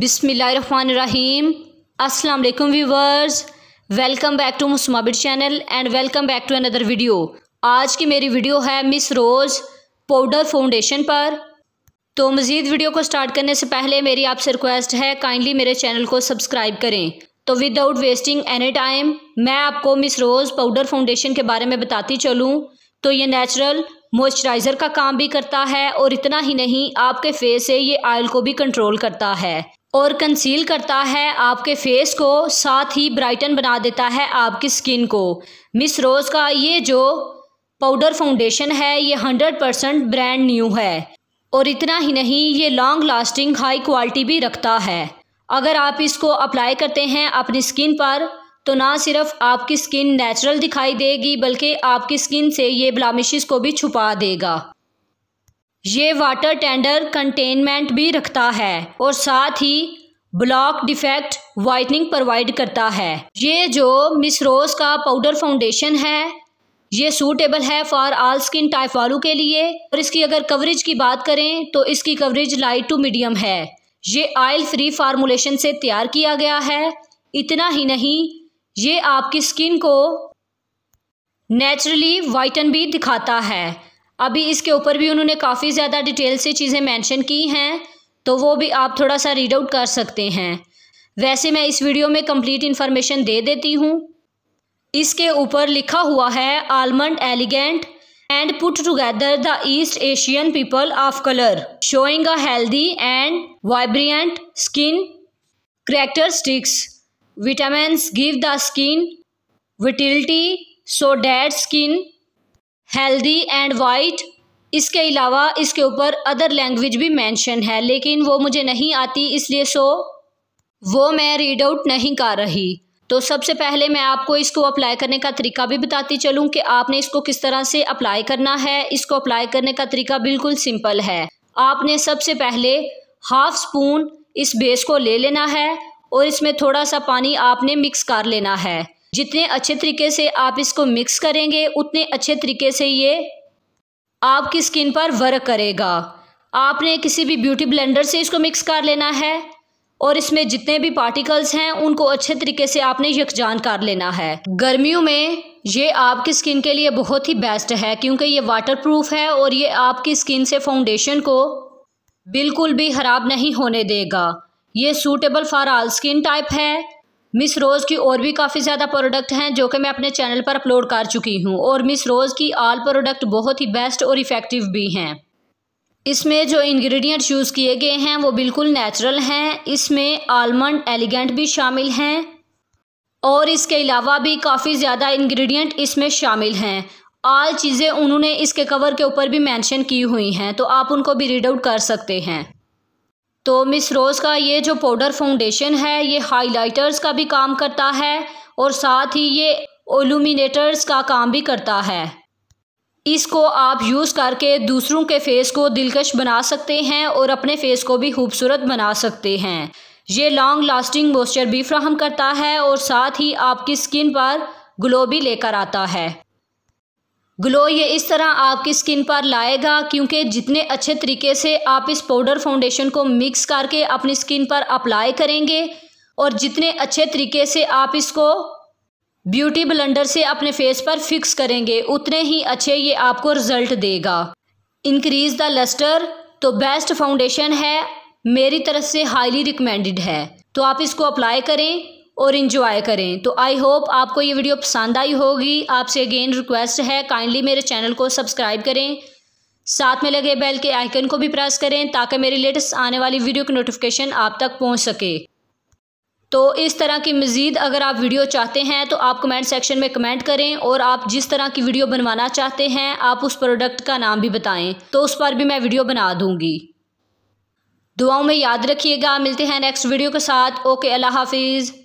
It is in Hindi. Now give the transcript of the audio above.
बिसमीम असलम व्यूवर्स वेलकम बैक टू मुस्माबिट channel and welcome back to another video आज की मेरी वीडियो है मिस रोज़ पाउडर फाउंडेशन पर तो मज़ीद वीडियो को स्टार्ट करने से पहले मेरी आपसे रिक्वेस्ट है काइंडली मेरे चैनल को सब्सक्राइब करें तो विदाउट वेस्टिंग एनी टाइम मैं आपको मिस रोज़ पाउडर फाउंडेशन के बारे में बताती चलूँ तो ये नेचुरल मॉइस्चराइज़र का काम भी करता है और इतना ही नहीं आपके फेस से ये आयल को भी कंट्रोल करता है और कंसील करता है आपके फेस को साथ ही ब्राइटन बना देता है आपकी स्किन को मिस रोज़ का ये जो पाउडर फाउंडेशन है ये हंड्रेड परसेंट ब्रांड न्यू है और इतना ही नहीं ये लॉन्ग लास्टिंग हाई क्वालिटी भी रखता है अगर आप इसको अप्लाई करते हैं अपनी स्किन पर तो ना सिर्फ आपकी स्किन नेचुरल दिखाई देगी बल्कि आपकी स्किन से ये ब्लामिश को भी छुपा देगा ये वाटर टेंडर कंटेनमेंट भी रखता है और साथ ही ब्लॉक डिफेक्ट वाइटनिंग प्रोवाइड करता है ये जो मिस रोज का पाउडर फाउंडेशन है ये सूटेबल है फॉर आल स्किन टाइप वालों के लिए और इसकी अगर कवरेज की बात करें तो इसकी कवरेज लाइट टू मीडियम है ये आयल फ्री फार्मूलेशन से तैयार किया गया है इतना ही नहीं ये आपकी स्किन को नेचुरली वाइटन भी दिखाता है अभी इसके ऊपर भी उन्होंने काफ़ी ज़्यादा डिटेल से चीज़ें मैंशन की हैं तो वो भी आप थोड़ा सा रीड आउट कर सकते हैं वैसे मैं इस वीडियो में कम्प्लीट इन्फॉर्मेशन दे देती हूँ इसके ऊपर लिखा हुआ है almond elegant and put together the East Asian people of colour showing a healthy and vibrant skin character sticks vitamin give the skin vitality so that skin healthy and white इसके अलावा इसके ऊपर अदर लैंग्वेज भी मेंशन है लेकिन वो मुझे नहीं आती इसलिए सो वो मैं रीड आउट नहीं कर रही तो सबसे पहले मैं आपको इसको अप्लाई करने का तरीका भी बताती चलूँ कि आपने इसको किस तरह से अप्लाई करना है इसको अप्लाई करने का तरीका बिल्कुल सिंपल है आपने सबसे पहले हाफ स्पून इस बेस को ले लेना है और इसमें थोड़ा सा पानी आपने मिक्स कर लेना है जितने अच्छे तरीके से आप इसको मिक्स करेंगे उतने अच्छे तरीके से ये आपकी स्किन पर वर्क करेगा आपने किसी भी ब्यूटी ब्लेंडर से इसको मिक्स कर लेना है और इसमें जितने भी पार्टिकल्स हैं उनको अच्छे तरीके से आपने यकजान कर लेना है गर्मियों में ये आपकी स्किन के लिए बहुत ही बेस्ट है क्योंकि ये वाटर प्रूफ है और ये आपकी स्किन से फाउंडेशन को बिल्कुल भी ख़राब नहीं होने देगा ये suitable for all skin type है मिस रोज़ की और भी काफ़ी ज़्यादा प्रोडक्ट हैं जो कि मैं अपने चैनल पर अपलोड कर चुकी हूँ और मिस रोज़ की आल प्रोडक्ट बहुत ही बेस्ट और इफ़ेक्टिव भी हैं इसमें जो इंग्रेडिएंट यूज़ किए गए हैं वो बिल्कुल नेचुरल हैं इसमें आलमंड एलिगेंट भी शामिल हैं और इसके अलावा भी काफ़ी ज़्यादा इंग्रेडिएंट इसमें शामिल हैं आल चीज़ें उन्होंने इसके कवर के ऊपर भी मेंशन की हुई हैं तो आप उनको भी रीड आउट कर सकते हैं तो मिस रोज़ का ये जो पाउडर फाउंडेशन है ये हाइलाइटर्स का भी काम करता है और साथ ही ये ओलूमिनेटर्स का काम भी करता है इसको आप यूज़ करके दूसरों के फेस को दिलकश बना सकते हैं और अपने फेस को भी खूबसूरत बना सकते हैं ये लॉन्ग लास्टिंग मॉइस्चर भी फ्राहम करता है और साथ ही आपकी स्किन पर ग्लो भी लेकर आता है ग्लो ये इस तरह आपकी स्किन पर लाएगा क्योंकि जितने अच्छे तरीके से आप इस पाउडर फाउंडेशन को मिक्स करके अपनी स्किन पर अप्लाई करेंगे और जितने अच्छे तरीके से आप इसको ब्यूटी ब्लेंडर से अपने फेस पर फिक्स करेंगे उतने ही अच्छे ये आपको रिजल्ट देगा इंक्रीज द लस्टर तो बेस्ट फाउंडेशन है मेरी तरफ से हाईली रिकमेंडेड है तो आप इसको अप्लाई करें और इन्जॉय करें तो आई होप आपको ये वीडियो पसंद आई होगी आपसे अगेन रिक्वेस्ट है काइंडली मेरे चैनल को सब्सक्राइब करें साथ में लगे बेल के आइकन को भी प्रेस करें ताकि मेरी लेटेस्ट आने वाली वीडियो की नोटिफिकेशन आप तक पहुंच सके तो इस तरह की मज़ीद अगर आप वीडियो चाहते हैं तो आप कमेंट सेक्शन में कमेंट करें और आप जिस तरह की वीडियो बनवाना चाहते हैं आप उस प्रोडक्ट का नाम भी बताएं तो उस पर भी मैं वीडियो बना दूँगी दुआओं में याद रखिएगा मिलते हैं नेक्स्ट वीडियो के साथ ओके अल्लाह हाफिज़